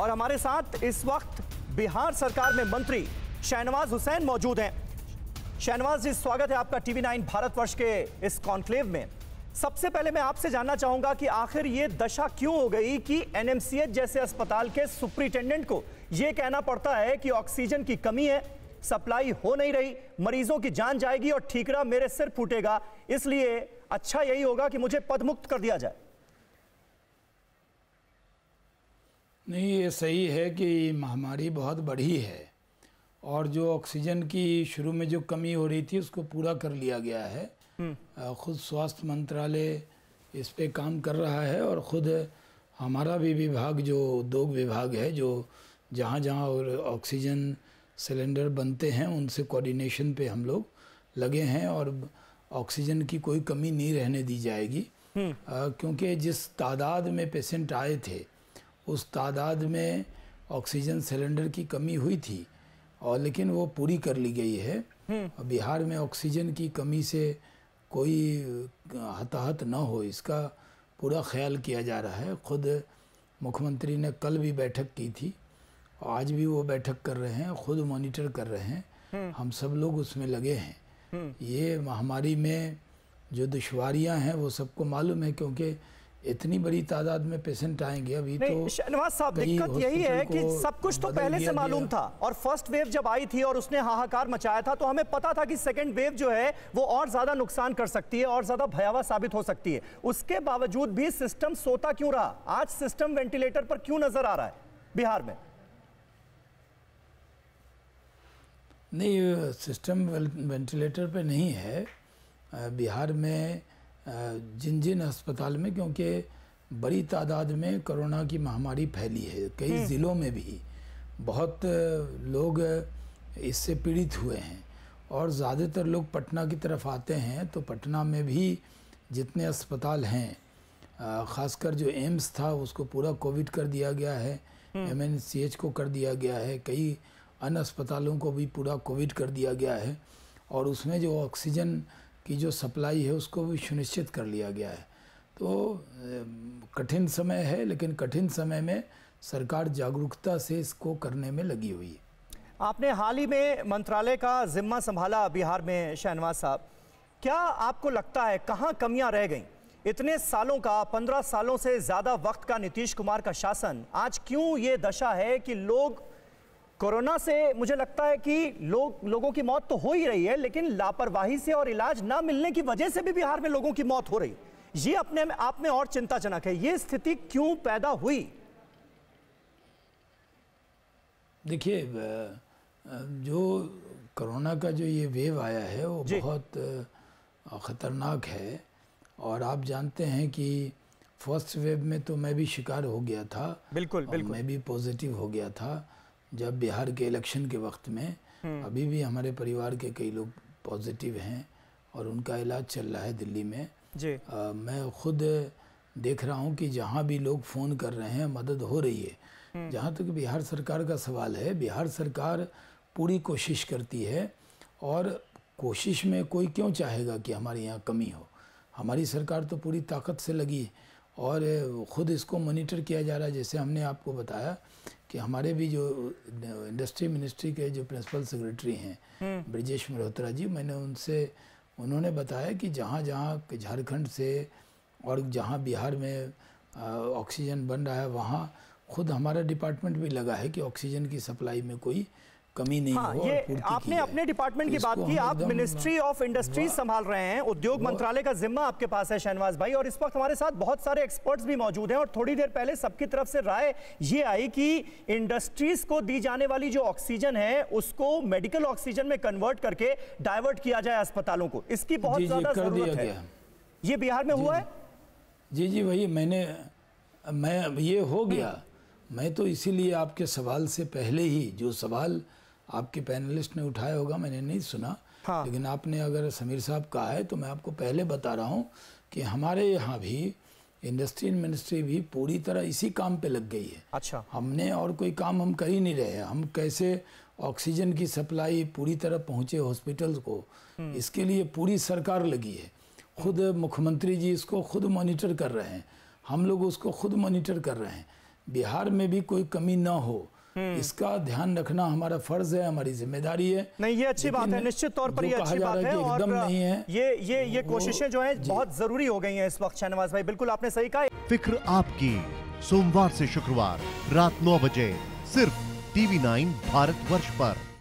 और हमारे साथ इस वक्त बिहार सरकार में मंत्री शहनवाज हुसैन मौजूद हैं शहनवाज जी स्वागत है आपका टीवी नाइन भारतवर्ष के इस कॉन्क्लेव में सबसे पहले मैं आपसे जानना चाहूंगा कि आखिर ये दशा क्यों हो गई कि एनएमसीएच जैसे अस्पताल के सुप्रिंटेंडेंट को यह कहना पड़ता है कि ऑक्सीजन की कमी है सप्लाई हो नहीं रही मरीजों की जान जाएगी और ठीकरा मेरे सिर फूटेगा इसलिए अच्छा यही होगा कि मुझे पदमुक्त कर दिया जाए नहीं ये सही है कि महामारी बहुत बढ़ी है और जो ऑक्सीजन की शुरू में जो कमी हो रही थी उसको पूरा कर लिया गया है हम्म। खुद स्वास्थ्य मंत्रालय इस पे काम कर रहा है और ख़ुद हमारा भी विभाग जो उद्योग विभाग है जो जहाँ जहाँ ऑक्सीजन सिलेंडर बनते हैं उनसे कोऑर्डिनेशन पे हम लोग लगे हैं और ऑक्सीजन की कोई कमी नहीं रहने दी जाएगी आ, हम्म। क्योंकि जिस तादाद में पेशेंट आए थे उस तादाद में ऑक्सीजन सिलेंडर की कमी हुई थी और लेकिन वो पूरी कर ली गई है हम्म। बिहार में ऑक्सीजन की कमी से कोई हताहत न हो इसका पूरा ख्याल किया जा रहा है खुद मुख्यमंत्री ने कल भी बैठक की थी और आज भी वो बैठक कर रहे हैं खुद मॉनिटर कर रहे हैं हम्म। हम सब लोग उसमें लगे हैं हम्म। ये महामारी में जो दुशारियाँ हैं वो सबको मालूम है क्योंकि इतनी बड़ी तादाद में पेशेंट आएंगे अभी तो शहनवाज साहब दिक्कत यही है कि सब कुछ तो पहले से मालूम था और फर्स्ट वेव जब आई थी और उसने हाहाकार मचाया था तो हमें पता था कि सेकंड वेव जो है वो और ज्यादा नुकसान कर सकती है और ज्यादा भयावह साबित हो सकती है उसके बावजूद भी सिस्टम सोता क्यों रहा आज सिस्टम वेंटिलेटर पर क्यों नजर आ रहा है बिहार में नहीं सिस्टम वेंटिलेटर पर नहीं है बिहार में जिन जिन अस्पताल में क्योंकि बड़ी तादाद में कोरोना की महामारी फैली है कई हम्म। ज़िलों में भी बहुत लोग इससे पीड़ित हुए हैं और ज़्यादातर लोग पटना की तरफ आते हैं तो पटना में भी जितने अस्पताल हैं ख़ासकर जो एम्स था उसको पूरा कोविड कर दिया गया है एम हम्म। को कर दिया गया है कई अन्य अस्पतालों को भी पूरा कोविड कर दिया गया है और उसमें जो ऑक्सीजन की जो सप्लाई है उसको भी सुनिश्चित कर लिया गया है तो कठिन समय है लेकिन कठिन समय में सरकार जागरूकता से इसको करने में लगी हुई है आपने हाल ही में मंत्रालय का जिम्मा संभाला बिहार में शहनवाज साहब क्या आपको लगता है कहाँ कमियां रह गई इतने सालों का पंद्रह सालों से ज़्यादा वक्त का नीतीश कुमार का शासन आज क्यों ये दशा है कि लोग कोरोना से मुझे लगता है कि लोग लोगों की मौत तो हो ही रही है लेकिन लापरवाही से और इलाज ना मिलने की वजह से भी बिहार में लोगों की मौत हो रही ये अपने आप में और चिंताजनक है ये स्थिति क्यों पैदा हुई देखिए जो कोरोना का जो ये वेव आया है वो बहुत ख़तरनाक है और आप जानते हैं कि फर्स्ट वेव में तो मैं भी शिकार हो गया था बिल्कुल बिल्कुल मैं भी पॉजिटिव हो गया था जब बिहार के इलेक्शन के वक्त में हम्म। अभी भी हमारे परिवार के कई लोग पॉजिटिव हैं और उनका इलाज चल रहा है दिल्ली में जी आ, मैं खुद देख रहा हूँ कि जहाँ भी लोग फ़ोन कर रहे हैं मदद हो रही है हम्म। जहाँ तक तो बिहार सरकार का सवाल है बिहार सरकार पूरी कोशिश करती है और कोशिश में कोई क्यों चाहेगा कि हमारे यहाँ कमी हो हमारी सरकार तो पूरी ताकत से लगी है और ख़ुद इसको मॉनिटर किया जा रहा है जैसे हमने आपको बताया कि हमारे भी जो इंडस्ट्री मिनिस्ट्री के जो प्रिंसिपल सेक्रेटरी हैं हम्म। ब्रजेश मल्होत्रा जी मैंने उनसे उन्होंने बताया कि जहाँ जहाँ झारखंड से और जहाँ बिहार में ऑक्सीजन बन रहा है वहाँ खुद हमारा डिपार्टमेंट भी लगा है कि ऑक्सीजन की सप्लाई में कोई कमी नहीं हाँ, हो ये आपने अपने डिपार्टमेंट की तो बात की आप मिनिस्ट्री ऑफ इंडस्ट्रीज संभाल रहे हैं उद्योग मंत्रालय का जिम्मा आपके पास है शहनवाज भाई और इस वक्त हमारे साथ बहुत सारे एक्सपर्ट्स भी मौजूद हैं और थोड़ी देर पहले सबकी तरफ से राय ये आई कि इंडस्ट्रीज को दी जाने वाली जो ऑक्सीजन है उसको मेडिकल ऑक्सीजन में कन्वर्ट करके डाइवर्ट किया जाए अस्पतालों को इसकी बहुत ज्यादा है ये बिहार में हुआ है जी जी भाई मैंने मैं ये हो गया मैं तो इसीलिए आपके सवाल से पहले ही जो सवाल आपके पैनलिस्ट ने उठाया होगा मैंने नहीं सुना हाँ। लेकिन आपने अगर समीर साहब कहा है तो मैं आपको पहले बता रहा हूँ कि हमारे यहाँ भी इंडस्ट्री एंड मिनिस्ट्री भी पूरी तरह इसी काम पे लग गई है अच्छा हमने और कोई काम हम कर ही नहीं रहे हम कैसे ऑक्सीजन की सप्लाई पूरी तरह पहुँचे हॉस्पिटल को हम्म। इसके लिए पूरी सरकार लगी है खुद मुख्यमंत्री जी इसको खुद मॉनिटर कर रहे हैं हम लोग उसको खुद मॉनिटर कर रहे हैं बिहार में भी कोई कमी ना हो हम्म। इसका ध्यान रखना हमारा फर्ज है हमारी जिम्मेदारी है नहीं ये अच्छी बात है निश्चित तौर पर ये अच्छी बात है और नहीं है ये ये ये कोशिशें जो है बहुत जरूरी हो गई है इस वक्त शहनवाज भाई बिल्कुल आपने सही कहा फिक्र आपकी सोमवार से शुक्रवार रात नौ बजे सिर्फ टीवी नाइन भारत वर्ष पर